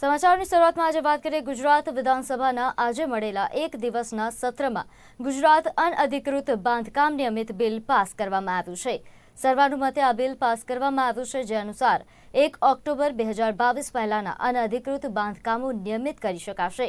સમાચારની શરૂઆતમાં આજે વાત કરીએ ગુજરાત વિધાનસભાના આજે મળેલા એક દિવસના સત્રમાં ગુજરાત અનઅધિકૃત બાંધકામ નિયમિત બિલ પાસ કરવામાં આવ્યું છે સર્વાનુમતે આ બિલ પાસ કરવામાં આવ્યું છે જે અનુસાર એક ઓક્ટોબર બે હજાર બાવીસ પહેલાના અનઅધિકૃત બાંધકામો નિયમિત કરી શકાશે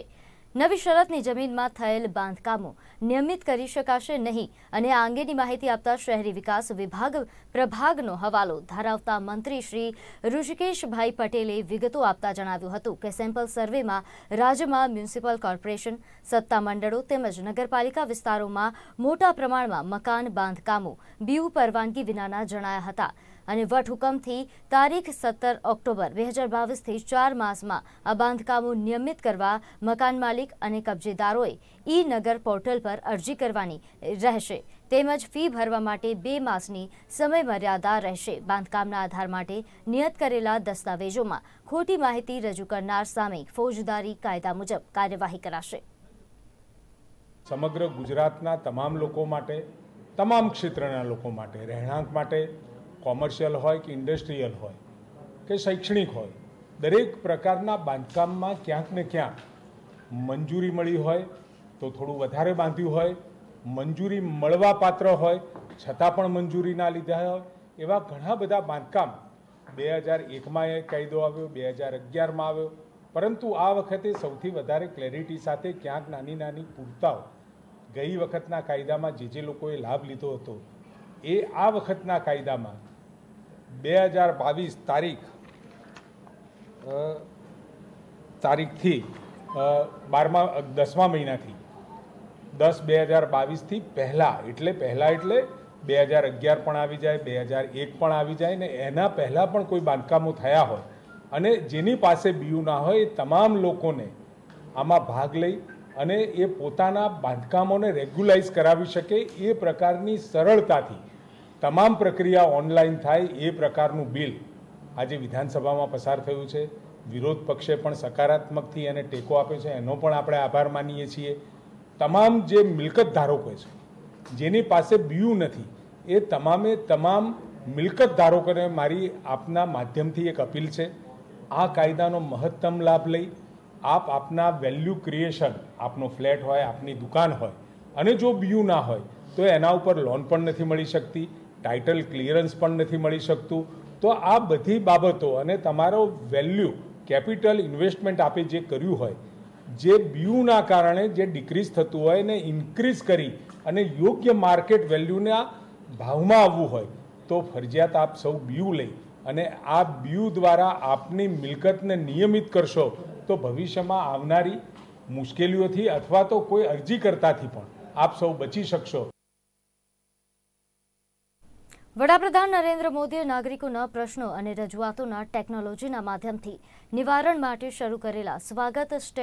નવી શરતની જમીનમાં થયેલ બાંધકામો નિયમિત કરી શકાશે નહીં અને આ અંગેની માહિતી આપતા શહેરી વિકાસ વિભાગ પ્રભાગનો હવાલો ધરાવતા મંત્રી શ્રી ઋષિકેશભાઈ પટેલે વિગતો આપતા જણાવ્યું હતું કે સેમ્પલ સર્વેમાં રાજ્યમાં મ્યુનિસિપલ કોર્પોરેશન સત્તા મંડળો તેમજ નગરપાલિકા વિસ્તારોમાં મોટા પ્રમાણમાં મકાન બાંધકામો બીયુ પરવાનગી વિનાના જણાયા હતા અને વટહુકમથી તારીખ સત્તર ઓક્ટોબર બે હજાર બાવીસથી ચાર માસમાં આ બાંધકામો નિયમિત કરવા મકાન માલિક અને કબજેદારોએ ઈ નગર પોર્ટલ પર અરજી કરવાની રહેશે તેમજ ફી ભરવા માટે બે માસની સમયમર્યાદા રહેશે બાંધકામના આધાર માટે નિયત કરેલા દસ્તાવેજોમાં ખોટી માહિતી રજૂ કરનાર સામે ફોજદારી કાયદા મુજબ કાર્યવાહી કરાશે સમગ્ર ગુજરાતના તમામ લોકો માટે તમામ ક્ષેત્રના લોકો માટે રહેણાંક માટે કોમર્શિયલ હોય કે ઇન્ડસ્ટ્રીયલ હોય કે શૈક્ષણિક હોય દરેક પ્રકારના બાંધકામમાં ક્યાંક ને ક્યાંક મંજૂરી મળી હોય તો થોડું વધારે બાંધ્યું હોય મંજૂરી મળવા પાત્ર હોય છતાં પણ મંજૂરી ના લીધા હોય એવા ઘણા બધા બાંધકામ બે હજાર એકમાં એ કાયદો આવ્યો બે હજાર અગિયારમાં આવ્યો પરંતુ આ વખતે સૌથી વધારે ક્લેરિટી સાથે ક્યાંક નાની નાની પૂરતાઓ ગઈ વખતના કાયદામાં જે જે લોકોએ લાભ લીધો હતો એ આ વખતના કાયદામાં બે હજાર બાવીસ તારીખ તારીખથી બારમા દસમા મહિનાથી દસ બે હજાર બાવીસથી પહેલાં એટલે પહેલાં એટલે બે હજાર અગિયાર પણ આવી જાય બે હજાર એક પણ આવી જાય ને એના પહેલાં પણ કોઈ બાંધકામો થયા હોય અને જેની પાસે બીયું ના હોય એ તમામ લોકોને આમાં ભાગ લઈ અને એ પોતાના બાંધકામોને રેગ્યુલાઇઝ કરાવી શકે એ પ્રકારની સરળતાથી તમામ પ્રક્રિયા ઓનલાઈન થાય એ પ્રકારનું બિલ આજે વિધાનસભામાં પસાર થયું છે વિરોધ પક્ષે પણ સકારાત્મકથી એને ટેકો આપ્યો છે એનો પણ આપણે આભાર માનીએ છીએ તમામ જે મિલકત ધારકો છે જેની પાસે બીયું નથી એ તમામે તમામ મિલકત ધારકોને મારી આપના માધ્યમથી એક અપીલ છે આ કાયદાનો મહત્તમ લાભ લઈ આપ આપના વેલ્યુ ક્રિએશન આપનો ફ્લેટ હોય આપની દુકાન હોય અને જો બીયું ના હોય તો એના ઉપર લોન પણ નથી મળી શકતી ટાઇટલ ક્લિયરન્સ પણ નથી મળી શકતું તો આ બધી બાબતો અને તમારો વેલ્યુ કેપિટલ ઇન્વેસ્ટમેન્ટ આપે જે કર્યું હોય જે બીયુના કારણે જે ડિક્રીઝ થતું હોય એને ઇન્ક્રીઝ કરી અને યોગ્ય માર્કેટ વેલ્યુના ભાવમાં આવવું હોય તો ફરજિયાત આપ સૌ બીયુ લઈ અને આ બીયુ દ્વારા આપની મિલકતને નિયમિત કરશો તો ભવિષ્યમાં આવનારી મુશ્કેલીઓથી અથવા તો કોઈ અરજી કરતાથી પણ આપ સૌ બચી શકશો વડાપ્રધાન નરેન્દ્ર મોદીએ નાગરિકોના પ્રશ્નો અને રજૂઆતોના ટેકનોલોજીના માધ્યમથી નિવારણ માટે શરૂ કરેલા સ્વાગત સ્ટેટ